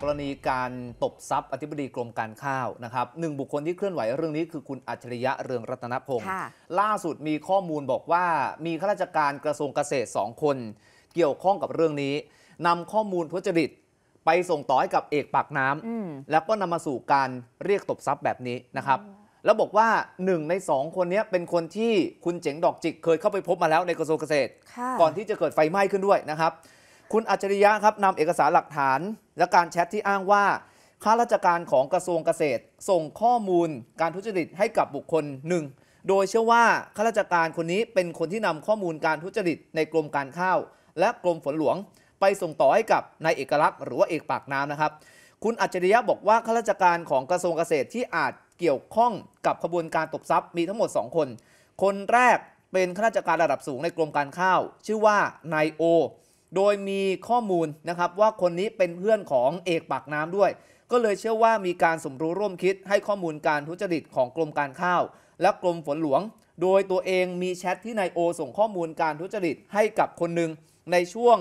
กรณีการตบทรัพย์อธิบดีกรมการข้าวนะครับหนึ่งบุคคลที่เคลื่อนไหวเรื่องนี้คือคุณอัจฉริยะเรืองรัตนพงศ์ล่าสุดมีข้อมูลบอกว่ามีข้าราชการกระทรวงเกษตรสองคน เกี่ยวข้องกับเรื่องนี้นำข้อมูลทุจริตไปส่งต่อให้กับเอกปากน้ำแล้วก็นำมาสู่การเรียกตบทรัพย์แบบนี้นะครับแล้วบอกว่าหนึ่งในสองคนนี้เป็นคนที่คุณเจ๋งดอกจิกเคยเข้าไปพบมาแล้วในกระทรวงเกษตร ก่อนที่จะเกิดไฟไหม้ขึ้นด้วยนะครับคุณอัจฉริยะครับนำเอกสารหลักฐานและการแชทที่อ้างว่าข้าราชการของกระทรวงเกษตร ส่งข้อมูลการทุจริตให้กับบุคคลหนึ่ง โดยเชื่อว่าข้าราชการคนนี้เป็นคนที่นำข้อมูลการทุจริตในกรมการข้าว และกรมฝนหลวงไปส่งต่อให้กับนายเอกลักษณ์หรือว่าเอกปากน้ำนะครับ คุณอัจฉริยะบอกว่าข้าราชการของกระทรวงเกษตรที่อาจเกี่ยวข้องกับขบวนการตบทรัพย์มีทั้งหมด 2 คน คนแรกเป็นข้าราชการระดับสูงในกรมการข้าว ชื่อว่านายโอโดยมีข้อมูลนะครับว่าคนนี้เป็นเพื่อนของเอกปากน้ำด้วย ก็เลยเชื่อว่ามีการสมรู้ร่วมคิดให้ข้อมูลการทุจริตของกรมการข้าวและกรมฝนหลวง โดยตัวเองมีแชทที่นายโอ ส่งข้อมูลการทุจริตให้กับคนหนึ่งในช่วง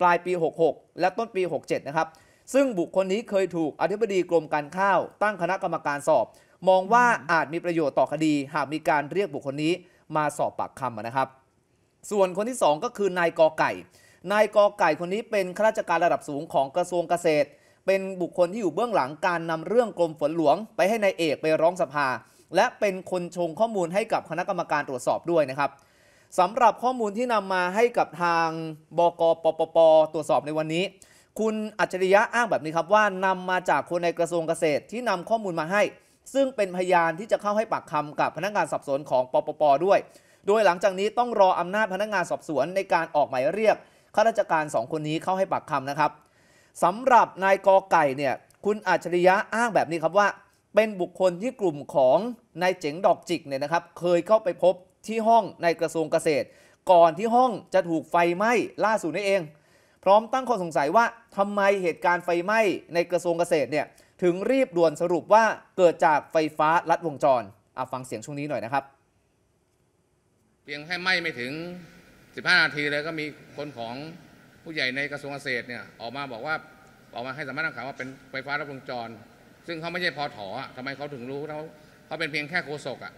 ปลายปี 66 และต้นปี 67นะครับ ซึ่งบุคคลนี้เคยถูกอธิบดีกรมการข้าว ตั้งคณะกรรมการสอบ มองว่าอาจมีประโยชน์ต่อคดี หากมีการเรียกบุคคลนี้มาสอบปากคำนะครับ ส่วนคนที่ 2 ก็คือนายกอไก่นายกอไก่คนนี้เป็นข้าราชการระดับสูงของกระทรวงเกษตร เป็นบุคคล ที่อยู่เบื้องหลังการนำเรื่องกรมฝนหลวง ไปให้ในายเอกไปร้องสภา และเป็นคนชงข้อมูลให้กับคณะกรรมการตรวจสอบด้วยนะครับสำหรับข้อมูลที่นำมาให้กับทางบกปปปตรวจสอบในวันนี้ คุณอัจฉริยะอ้างแบบนี้ครับว่านำมาจากคนในกระทรวงเกษตรที่นำข้อมูลมาให้ ซึ่งเป็นพยานที่จะเข้าให้ปากคำกับพนักงานสอบสวนของปปปด้วย โดยหลังจากนี้ต้องรออำนาจพนักงานสอบสวนในการออกหมายเรียกข้าราชการ 2 คนนี้เข้าให้ปากคำนะครับสำหรับนายกอไก่เนี่ยคุณอัจฉริยะอ้างแบบนี้ครับว่า เป็นบุคคลที่กลุ่มของนายเจ๋งดอกจิกเนี่ยนะครับ เคยเข้าไปพบที่ห้องในกระทรวงเกษตร ก่อนที่ห้องจะถูกไฟไหม้ล่าสุดนี่เอง พร้อมตั้งข้อสงสัยว่าทำไมเหตุการณ์ไฟไหม้ในกระทรวงเกษตรเนี่ยถึงรีบด่วนสรุปว่าเกิดจากไฟฟ้าลัดวงจรอฟังเสียงช่วงนี้หน่อยนะครับเพียงให้ไหม้ไม่ถึง15นาทีเลยก็มีคนของผู้ใหญ่ในกระทรวงเกษตรเนี่ยออกมาบอกว่าออกมาให้สามารถข่าวว่าเป็นไฟฟ้ารับวงจร ซึ่งเขาไม่ใช่พอถอทำไมเขาถึงรู้เขาเขาเป็นเพียงแค่โคศกอะ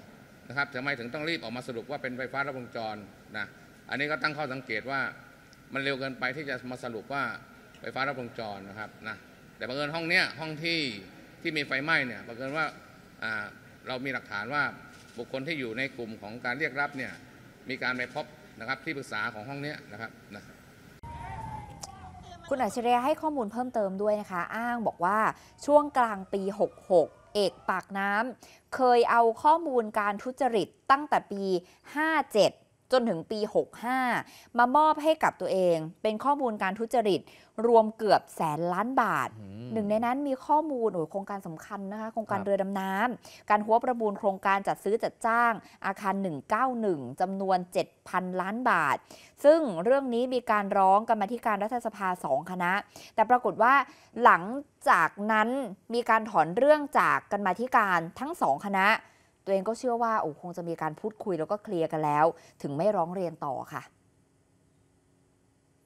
นะครับทำไมถึงต้องรีบออกมาสรุปว่าเป็นไฟฟ้ารับวงจรนะอันนี้ก็ตั้งข้อสังเกตว่ามันเร็วเกินไปที่จะมาสรุปว่าไฟฟ้ารับวงจรนะครับนะแต่บังเอิญห้องเนี้ยห้องที่ที่มีไฟไหม้เนี่ยบังเอิญว่าเรามีหลักฐานว่าบุคคลที่อยู่ในกลุ่มของการเรียกรับเนี่ยมีการไปพบะครับที่ปรึกษาของห้องนี้นะครับนะคุณอัจฉริยะให้ข้อมูลเพิ่มเติมด้วยนะคะ อ้างบอกว่าช่วงกลางปี 66 เอกปากน้ำเคยเอาข้อมูลการทุจริตตั้งแต่ปี 57จนถึงปี 65 มามอบให้กับตัวเองเป็นข้อมูลการทุจริตรวมเกือบแสนล้านบาท หนึ่งในนั้นมีข้อมูลโโครงการสำคัญนะคะ โครงการเรือดำน้ำการหัวประมูลโครงการจัดซื้อจัดจ้างอาคาร 191 จำนวน 7,000 ล้านบาท ซึ่งเรื่องนี้มีการร้องกรรมธิการรัฐสภาสองคณะ แต่ปรากฏว่าหลังจากนั้นมีการถอนเรื่องจากกรรมธิการทั้งสองคณะตัวเองก็เชื่อว่าโอ้คงจะมีการพูดคุยแล้วก็เคลียร์กันแล้วถึงไม่ร้องเรียนต่อค่ะ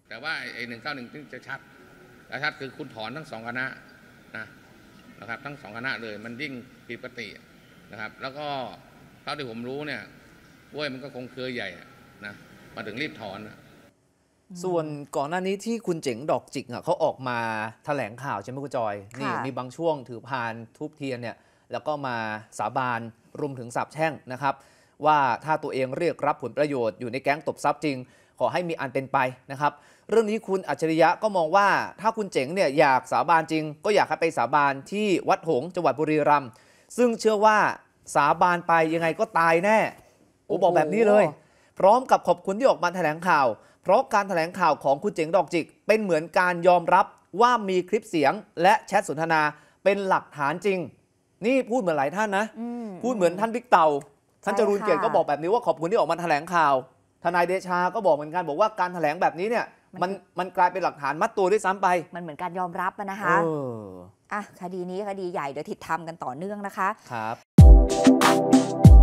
แต่ว่าไอ้หนึ่งเก้าหนึ่งจะชัด และชัดคือคุณถอนทั้งสองคณะนะนะครับทั้งสองคณะเลยมันยิ่งผิดปกตินะครับแล้วก็เท่าที่ผมรู้เนี่ยว้วยมันก็คงเครือใหญ่นะมาถึงรีบถอน ส่วนก่อนหน้านี้ที่คุณเจ๋งดอกจิกเขาออกมาแถลงข่าวใช่ไหมคุณจอยนี่มีบางช่วงถือพานทุบเทียนเนี่ยแล้วก็มาสาบานรวมถึงสาบแช่งนะครับ ว่าถ้าตัวเองเรียกรับผลประโยชน์อยู่ในแก๊งตบทรัพย์จริง ขอให้มีอันเป็นไปนะครับ เรื่องนี้คุณอัจฉริยะก็มองว่า ถ้าคุณเจ๋งเนี่ยอยากสาบานจริง ก็อยากให้ไปสาบานที่วัดหงจังหวัดบุรีรัมย์ซึ่งเชื่อว่าสาบานไปยังไงก็ตายแน่โอ้บอกแบบนี้เลย พร้อมกับขอบคุณที่ออกมาแถลงข่าวเพราะการแถลงข่าวของคุณเจ๋งดอกจิก เป็นเหมือนการยอมรับว่ามีคลิปเสียงและแชทสนทนาเป็นหลักฐานจริงนี่พูดเหมือนหลายท่านนะ พูดเหมือนท่านบิ๊กเต่า ท่านจรูนเกียรติก็บอกแบบนี้ว่าขอบคุณที่ออกมาแถลงข่าว ทนายเดชา ก็บอกเหมือนกัน บอกว่าการแถลงแบบนี้เนี่ย มัน มันกลายเป็นหลักฐานมัดตัวด้วยซ้ำไป มันเหมือนการยอมรับนะคะอ่ะคดีนี้คดีใหญ่เดี๋ยวติดตามกันต่อเนื่องนะคะ ครับ